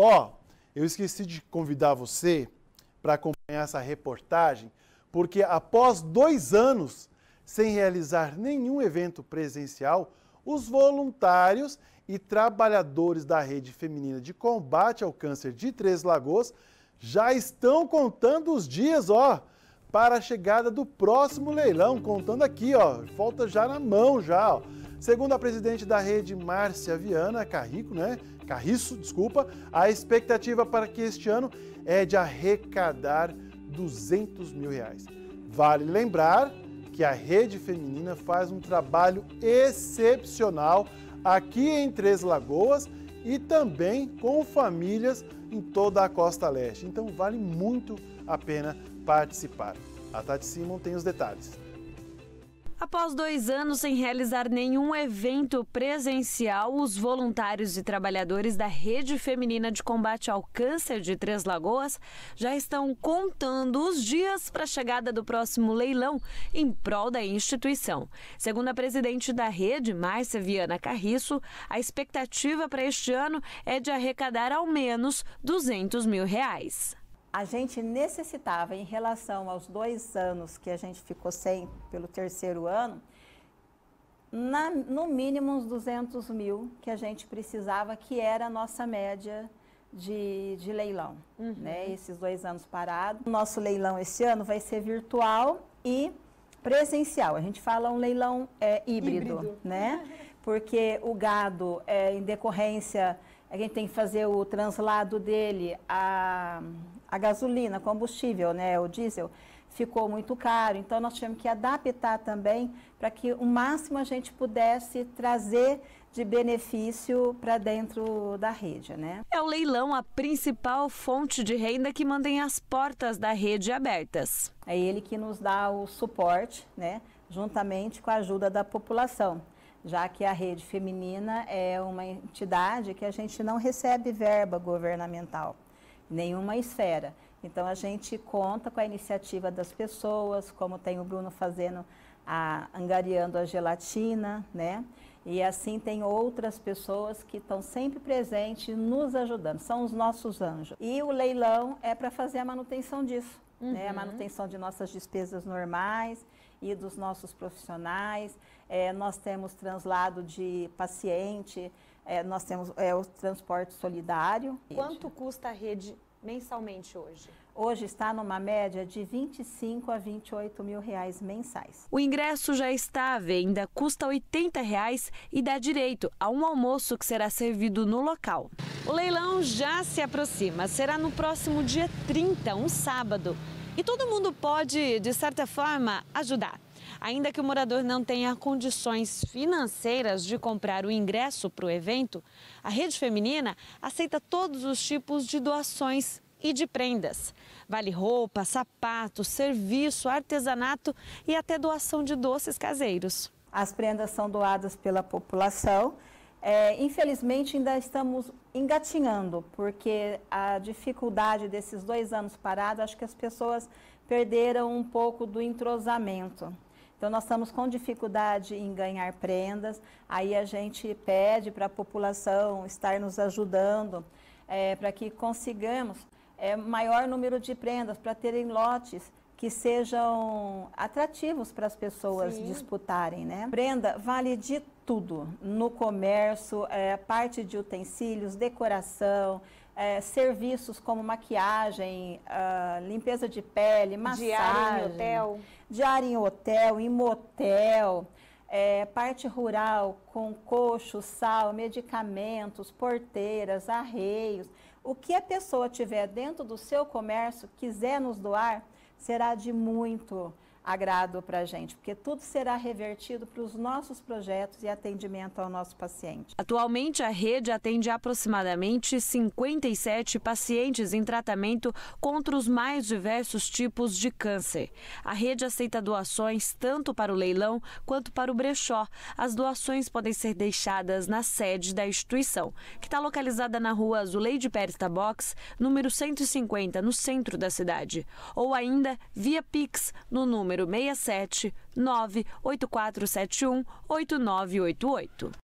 Ó, oh, eu esqueci de convidar você para acompanhar essa reportagem, porque após dois anos sem realizar nenhum evento presencial, os voluntários e trabalhadores da Rede Feminina de Combate ao Câncer de Três Lagoas já estão contando os dias, ó, para a chegada do próximo leilão, contando aqui, ó, falta já na mão já, ó. Segundo a presidente da rede, Márcia Viana Carrico, né? Carriço, desculpa, a expectativa para que este ano é de arrecadar 200 mil reais. Vale lembrar que a rede feminina faz um trabalho excepcional aqui em Três Lagoas e também com famílias em toda a costa leste. Então vale muito a pena participar. A Tati Simon tem os detalhes. Após dois anos sem realizar nenhum evento presencial, os voluntários e trabalhadores da Rede Feminina de Combate ao Câncer de Três Lagoas já estão contando os dias para a chegada do próximo leilão em prol da instituição. Segundo a presidente da rede, Márcia Viana Carriço, a expectativa para este ano é de arrecadar ao menos 200 mil reais a gente necessitava, em relação aos dois anos que a gente ficou sem, pelo terceiro ano, na, no mínimo uns 200 mil que a gente precisava, que era a nossa média de, de leilão. Uhum. Né? Esses dois anos parados. Nosso leilão esse ano vai ser virtual e presencial. A gente fala um leilão é, híbrido, híbrido, né? Porque o gado, é, em decorrência, a gente tem que fazer o translado dele, a, a gasolina, combustível, né, o diesel, ficou muito caro. Então, nós tivemos que adaptar também para que o máximo a gente pudesse trazer de benefício para dentro da rede, né? É o leilão a principal fonte de renda que mantém as portas da rede abertas. É ele que nos dá o suporte, né, juntamente com a ajuda da população, já que a rede feminina é uma entidade que a gente não recebe verba governamental nenhuma esfera. Então a gente conta com a iniciativa das pessoas, como tem o Bruno fazendo a angariando a gelatina, né? E assim tem outras pessoas que estão sempre presentes nos ajudando, são os nossos anjos. E o leilão é para fazer a manutenção disso, uhum. né? A uhum. manutenção de nossas despesas normais e dos nossos profissionais. É, nós temos translado de paciente, é, nós temos é, o transporte solidário. Quanto custa a rede mensalmente hoje? Hoje está numa média de 25 a 28 mil reais mensais. O ingresso já está à venda, custa 80 reais e dá direito a um almoço que será servido no local. O leilão já se aproxima, será no próximo dia 30, um sábado. E todo mundo pode, de certa forma, ajudar. Ainda que o morador não tenha condições financeiras de comprar o ingresso para o evento, a Rede Feminina aceita todos os tipos de doações e de prendas. Vale roupa, sapato, serviço, artesanato e até doação de doces caseiros. As prendas são doadas pela população. É, infelizmente, ainda estamos engatinhando, porque a dificuldade desses dois anos parados, acho que as pessoas perderam um pouco do entrosamento. Então, nós estamos com dificuldade em ganhar prendas, aí a gente pede para a população estar nos ajudando é, para que consigamos é, maior número de prendas, para terem lotes que sejam atrativos para as pessoas Sim. disputarem, né? Prenda vale de tudo, no comércio, é, parte de utensílios, decoração, é, serviços como maquiagem, uh, limpeza de pele, massagem. Diário em hotel. Diário em hotel, em motel. É, parte rural com coxo, sal, medicamentos, porteiras, arreios. O que a pessoa tiver dentro do seu comércio, quiser nos doar, será de muito agrado para a gente, porque tudo será revertido para os nossos projetos e atendimento ao nosso paciente. Atualmente, a rede atende aproximadamente 57 pacientes em tratamento contra os mais diversos tipos de câncer. A rede aceita doações tanto para o leilão quanto para o brechó. As doações podem ser deixadas na sede da instituição, que está localizada na rua Azuleide Pérez Tabox, número 150, no centro da cidade, ou ainda via Pix, no número número 67 98471 8988.